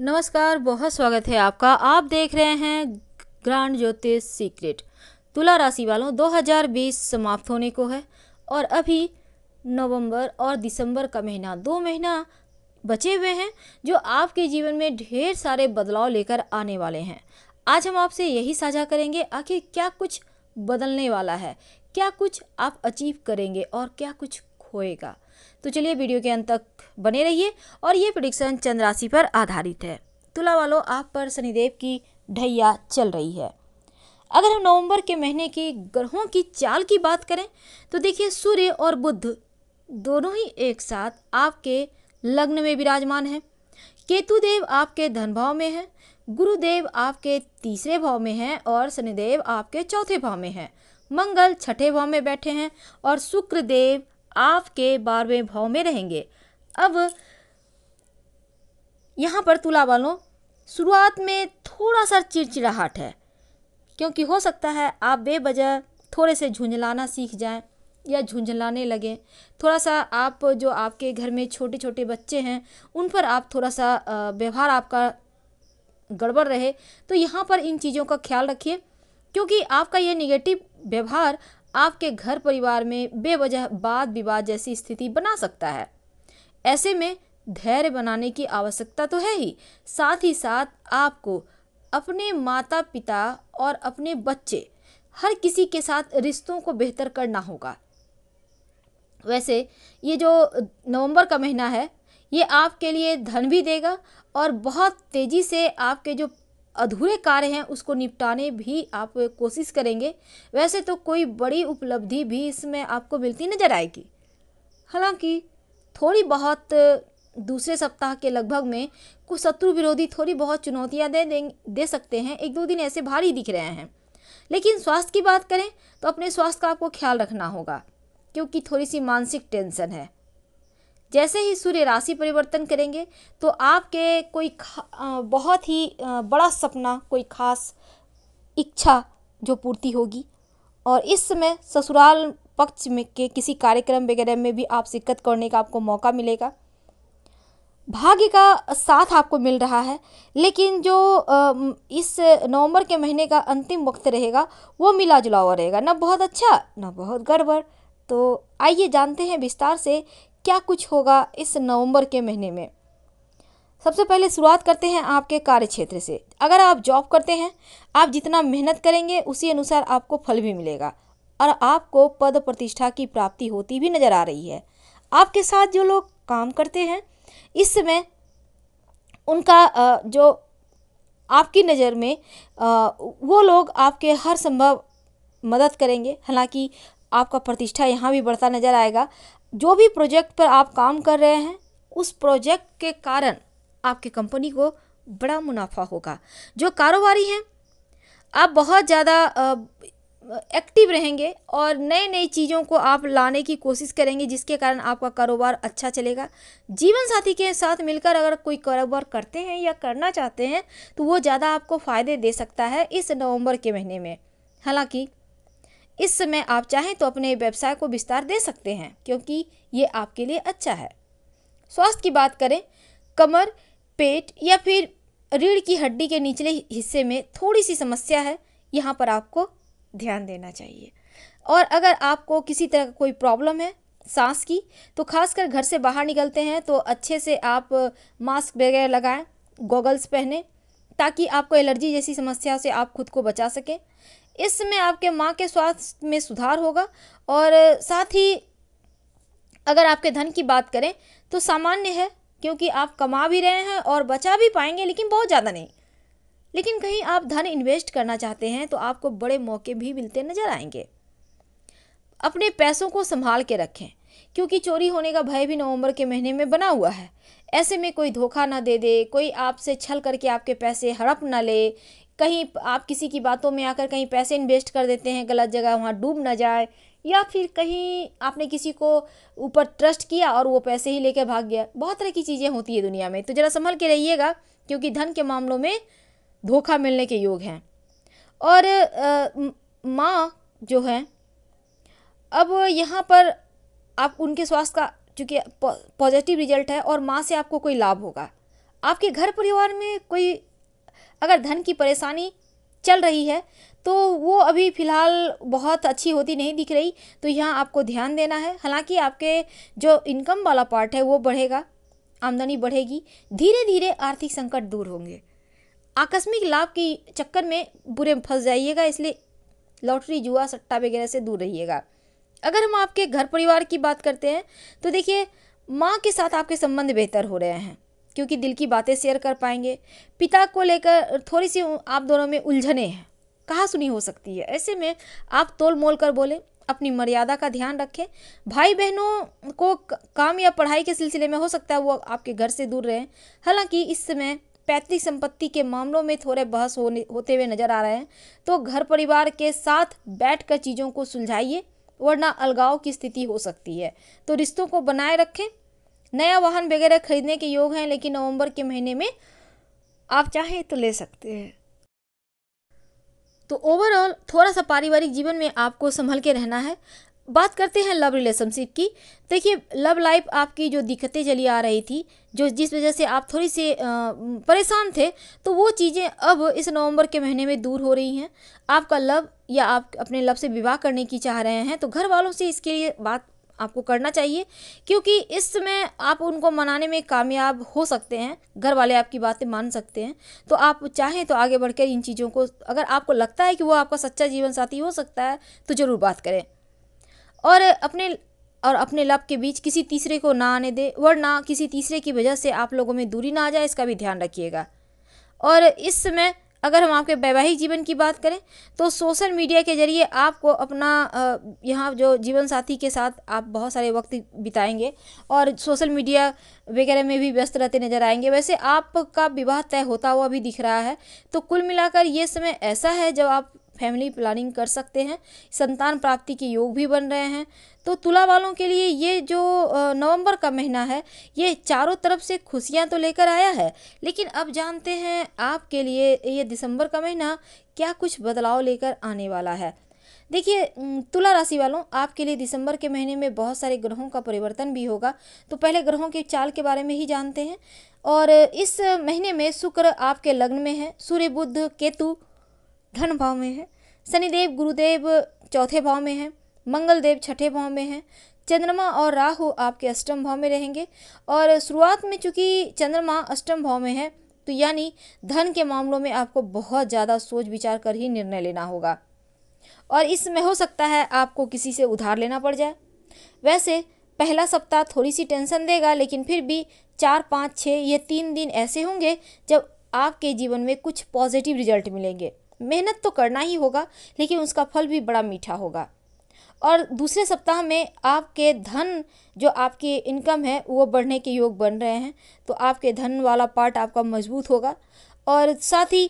नमस्कार बहुत स्वागत है आपका आप देख रहे हैं ग्रांड ज्योतिष सीक्रेट तुला राशि वालों 2020 समाप्त होने को है और अभी नवंबर और दिसंबर का महीना दो महीना बचे हुए हैं जो आपके जीवन में ढेर सारे बदलाव लेकर आने वाले हैं आज हम आपसे यही साझा करेंगे आखिर क्या कुछ बदलने वाला है क्या कुछ आप अचीव करेंगे और क्या कुछ खोएगा तो चलिए वीडियो के अंत तक बने रहिए और ये प्रडिक्शन चंद्र राशि पर आधारित है तुला वालों आप पर शनिदेव की ढैया चल रही है अगर हम नवंबर के महीने की ग्रहों की चाल की बात करें तो देखिए सूर्य और बुध दोनों ही एक साथ आपके लग्न में विराजमान हैं केतुदेव आपके धन भाव में है गुरुदेव आपके तीसरे भाव में हैं और शनिदेव आपके चौथे भाव में हैं मंगल छठे भाव में बैठे हैं और शुक्र देव आपके बारहवें भाव में रहेंगे अब यहाँ पर तुला वालों शुरुआत में थोड़ा सा चिड़चिड़ाहट है क्योंकि हो सकता है आप बेबजह थोड़े से झुंझलाना सीख जाएं या झुंझलाने लगें थोड़ा सा आप जो आपके घर में छोटे छोटे बच्चे हैं उन पर आप थोड़ा सा व्यवहार आपका गड़बड़ रहे तो यहाँ पर इन चीज़ों का ख्याल रखिए क्योंकि आपका ये निगेटिव व्यवहार आपके घर परिवार में बेवजह वाद विवाद जैसी स्थिति बना सकता है ऐसे में धैर्य बनाने की आवश्यकता तो है ही साथ ही साथ आपको अपने माता पिता और अपने बच्चे हर किसी के साथ रिश्तों को बेहतर करना होगा वैसे ये जो नवंबर का महीना है ये आपके लिए धन भी देगा और बहुत तेज़ी से आपके जो अधूरे कार्य हैं उसको निपटाने भी आप कोशिश करेंगे वैसे तो कोई बड़ी उपलब्धि भी इसमें आपको मिलती नज़र आएगी हालांकि थोड़ी बहुत दूसरे सप्ताह के लगभग में कुछ शत्रु विरोधी थोड़ी बहुत चुनौतियां दे, दे दे सकते हैं एक दो दिन ऐसे भारी दिख रहे हैं लेकिन स्वास्थ्य की बात करें तो अपने स्वास्थ्य का आपको ख्याल रखना होगा क्योंकि थोड़ी सी मानसिक टेंशन है जैसे ही सूर्य राशि परिवर्तन करेंगे तो आपके कोई बहुत ही बड़ा सपना कोई खास इच्छा जो पूर्ति होगी और इस समय ससुराल पक्ष में के किसी कार्यक्रम वगैरह में भी आप शिरकत करने का आपको मौका मिलेगा भाग्य का साथ आपको मिल रहा है लेकिन जो इस नवंबर के महीने का अंतिम वक्त रहेगा वो मिला जुला हुआ रहेगा ना बहुत अच्छा ना बहुत गड़बड़ तो आइए जानते हैं विस्तार से क्या कुछ होगा इस नवंबर के महीने में सबसे पहले शुरुआत करते हैं आपके कार्य क्षेत्र से अगर आप जॉब करते हैं आप जितना मेहनत करेंगे उसी अनुसार आपको फल भी मिलेगा और आपको पद प्रतिष्ठा की प्राप्ति होती भी नज़र आ रही है आपके साथ जो लोग काम करते हैं इस समय उनका जो आपकी नज़र में वो लोग आपके हर संभव मदद करेंगे हालांकि आपका प्रतिष्ठा यहाँ भी बढ़ता नज़र आएगा जो भी प्रोजेक्ट पर आप काम कर रहे हैं उस प्रोजेक्ट के कारण आपकी कंपनी को बड़ा मुनाफा होगा जो कारोबारी हैं आप बहुत ज़्यादा एक्टिव रहेंगे और नई नई चीज़ों को आप लाने की कोशिश करेंगे जिसके कारण आपका कारोबार अच्छा चलेगा जीवन साथी के साथ मिलकर अगर कोई कारोबार करते हैं या करना चाहते हैं तो वो ज़्यादा आपको फ़ायदे दे सकता है इस नवंबर के महीने में हालांकि इस समय आप चाहें तो अपने व्यवसाय को विस्तार दे सकते हैं क्योंकि ये आपके लिए अच्छा है स्वास्थ्य की बात करें कमर पेट या फिर रीढ़ की हड्डी के निचले हिस्से में थोड़ी सी समस्या है यहाँ पर आपको ध्यान देना चाहिए और अगर आपको किसी तरह का कोई प्रॉब्लम है सांस की तो खासकर घर से बाहर निकलते हैं तो अच्छे से आप मास्क वगैरह लगाएं गॉगल्स पहने ताकि आपको एलर्जी जैसी समस्या से आप खुद को बचा सकें इसमें आपके माँ के स्वास्थ्य में सुधार होगा और साथ ही अगर आपके धन की बात करें तो सामान्य है क्योंकि आप कमा भी रहे हैं और बचा भी पाएंगे लेकिन बहुत ज़्यादा नहीं लेकिन कहीं आप धन इन्वेस्ट करना चाहते हैं तो आपको बड़े मौके भी मिलते नज़र आएंगे अपने पैसों को संभाल के रखें क्योंकि चोरी होने का भय भी नवंबर के महीने में बना हुआ है ऐसे में कोई धोखा ना दे दे कोई आपसे छल करके आपके पैसे हड़प ना ले कहीं आप किसी की बातों में आकर कहीं पैसे इन्वेस्ट कर देते हैं गलत जगह वहाँ डूब ना जाए या फिर कहीं आपने किसी को ऊपर ट्रस्ट किया और वो पैसे ही लेकर भाग गया बहुत तरह की चीज़ें होती है दुनिया में तो ज़रा संभल के रहिएगा क्योंकि धन के मामलों में धोखा मिलने के योग हैं और माँ जो है अब यहाँ पर आप उनके स्वास्थ्य का चूँकि पॉजिटिव रिजल्ट है और माँ से आपको कोई लाभ होगा आपके घर परिवार में कोई अगर धन की परेशानी चल रही है तो वो अभी फ़िलहाल बहुत अच्छी होती नहीं दिख रही तो यहाँ आपको ध्यान देना है हालांकि आपके जो इनकम वाला पार्ट है वो बढ़ेगा आमदनी बढ़ेगी धीरे धीरे आर्थिक संकट दूर होंगे आकस्मिक लाभ के चक्कर में बुरे फंस जाइएगा इसलिए लॉटरी जुआ सट्टा वगैरह से दूर रहिएगा अगर हम आपके घर परिवार की बात करते हैं तो देखिए माँ के साथ आपके संबंध बेहतर हो रहे हैं क्योंकि दिल की बातें शेयर कर पाएंगे पिता को लेकर थोड़ी सी आप दोनों में उलझने हैं कहा सुनी हो सकती है ऐसे में आप तोल मोल कर बोले अपनी मर्यादा का ध्यान रखें भाई बहनों को काम या पढ़ाई के सिलसिले में हो सकता है वो आपके घर से दूर रहें हालांकि इस समय पैतृक संपत्ति के मामलों में थोड़े बहस होने होते हुए नजर आ रहे हैं तो घर परिवार के साथ बैठकर चीज़ों को सुलझाइए वरना अलगाव की स्थिति हो सकती है तो रिश्तों को बनाए रखें नया वाहन वगैरह खरीदने के योग हैं लेकिन नवंबर के महीने में आप चाहें तो ले सकते हैं तो ओवरऑल थोड़ा सा पारिवारिक जीवन में आपको संभल के रहना है बात करते हैं लव रिलेशनशिप की देखिए लव लाइफ आपकी जो दिक्कतें चली आ रही थी जो जिस वजह से आप थोड़ी सी परेशान थे तो वो चीज़ें अब इस नवंबर के महीने में दूर हो रही हैं आपका लव या आप अपने लव से विवाह करने की चाह रहे हैं तो घर वालों से इसके लिए बात आपको करना चाहिए क्योंकि इस समय आप उनको मनाने में कामयाब हो सकते हैं घर वाले आपकी बातें मान सकते हैं तो आप चाहें तो आगे बढ़कर इन चीज़ों को अगर आपको लगता है कि वो आपका सच्चा जीवन साथी हो सकता है तो ज़रूर बात करें और अपने और अपने लव के बीच किसी तीसरे को ना आने दें वरना किसी तीसरे की वजह से आप लोगों में दूरी ना आ जाए इसका भी ध्यान रखिएगा और इस समय अगर हम आपके वैवाहिक जीवन की बात करें तो सोशल मीडिया के ज़रिए आपको अपना यहाँ जो जीवन साथी के साथ आप बहुत सारे वक्त बिताएंगे और सोशल मीडिया वगैरह में भी व्यस्त रहते नजर आएंगे वैसे आपका विवाह तय होता हुआ भी दिख रहा है तो कुल मिलाकर ये समय ऐसा है जब आप फैमिली प्लानिंग कर सकते हैं संतान प्राप्ति के योग भी बन रहे हैं तो तुला वालों के लिए ये जो नवंबर का महीना है ये चारों तरफ से खुशियां तो लेकर आया है लेकिन अब जानते हैं आपके लिए ये दिसंबर का महीना क्या कुछ बदलाव लेकर आने वाला है देखिए तुला राशि वालों आपके लिए दिसंबर के महीने में बहुत सारे ग्रहों का परिवर्तन भी होगा तो पहले ग्रहों के चाल के बारे में ही जानते हैं और इस महीने में शुक्र आपके लग्न में है सूर्य बुद्ध केतु धन भाव में है शनिदेव गुरुदेव चौथे भाव में है मंगलदेव छठे भाव में हैं चंद्रमा और राहु आपके अष्टम भाव में रहेंगे और शुरुआत में चूंकि चंद्रमा अष्टम भाव में है तो यानी धन के मामलों में आपको बहुत ज़्यादा सोच विचार कर ही निर्णय लेना होगा और इसमें हो सकता है आपको किसी से उधार लेना पड़ जाए वैसे पहला सप्ताह थोड़ी सी टेंशन देगा लेकिन फिर भी चार पाँच छः ये तीन दिन ऐसे होंगे जब आपके जीवन में कुछ पॉजिटिव रिजल्ट मिलेंगे मेहनत तो करना ही होगा लेकिन उसका फल भी बड़ा मीठा होगा और दूसरे सप्ताह में आपके धन जो आपकी इनकम है वो बढ़ने के योग बन रहे हैं तो आपके धन वाला पार्ट आपका मजबूत होगा और साथ ही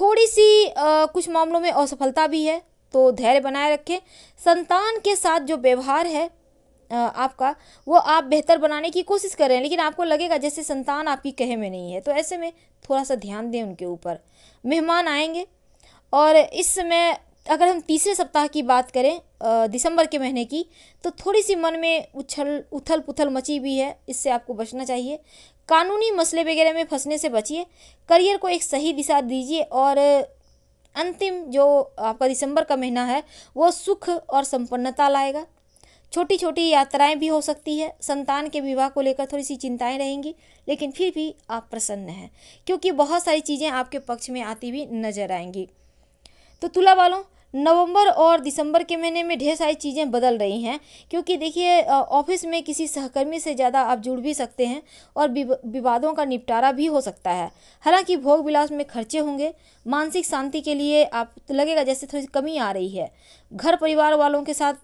थोड़ी सी आ, कुछ मामलों में असफलता भी है तो धैर्य बनाए रखें संतान के साथ जो व्यवहार है आपका वो आप बेहतर बनाने की कोशिश कर रहे हैं लेकिन आपको लगेगा जैसे संतान आपकी कहे में नहीं है तो ऐसे में थोड़ा सा ध्यान दें उनके ऊपर मेहमान आएंगे और इस समय अगर हम तीसरे सप्ताह की बात करें दिसंबर के महीने की तो थोड़ी सी मन में उछल उथल पुथल मची हुई है इससे आपको बचना चाहिए कानूनी मसले वगैरह में फंसने से बचिए करियर को एक सही दिशा दीजिए और अंतिम जो आपका दिसंबर का महीना है वो सुख और संपन्नता लाएगा छोटी छोटी यात्राएं भी हो सकती है संतान के विवाह को लेकर थोड़ी सी चिंताएं रहेंगी लेकिन फिर भी आप प्रसन्न हैं क्योंकि बहुत सारी चीज़ें आपके पक्ष में आती हुई नजर आएंगी तो तुला वालों नवंबर और दिसंबर के महीने में ढेर सारी चीज़ें बदल रही हैं क्योंकि देखिए ऑफिस में किसी सहकर्मी से ज़्यादा आप जुड़ भी सकते हैं और विवादों का निपटारा भी हो सकता है हालांकि भोग विलास में खर्चे होंगे मानसिक शांति के लिए आप तो लगेगा जैसे थोड़ी कमी आ रही है घर परिवार वालों के साथ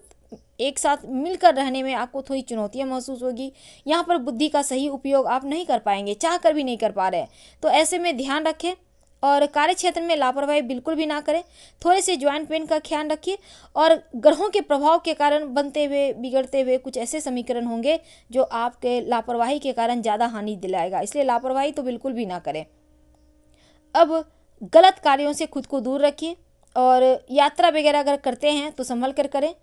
एक साथ मिलकर रहने में आपको थोड़ी चुनौतियाँ महसूस होगी यहाँ पर बुद्धि का सही उपयोग आप नहीं कर पाएंगे चाह कर भी नहीं कर पा रहे तो ऐसे में ध्यान रखें और कार्य क्षेत्र में लापरवाही बिल्कुल भी ना करें थोड़े से ज्वाइंट पेन का ख्याल रखिए और ग्रहों के प्रभाव के कारण बनते हुए बिगड़ते हुए कुछ ऐसे समीकरण होंगे जो आपके लापरवाही के कारण ज़्यादा हानि दिलाएगा इसलिए लापरवाही तो बिल्कुल भी ना करें अब गलत कार्यों से खुद को दूर रखिए और यात्रा वगैरह अगर करते हैं तो संभल कर करें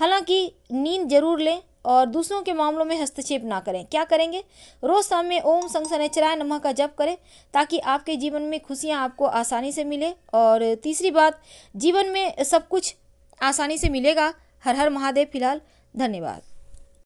हालांकि नींद जरूर लें और दूसरों के मामलों में हस्तक्षेप ना करें क्या करेंगे रोज़ शाम में ओम संसनचराय नमह का जप करें ताकि आपके जीवन में खुशियाँ आपको आसानी से मिले और तीसरी बात जीवन में सब कुछ आसानी से मिलेगा हर हर महादेव फिलहाल धन्यवाद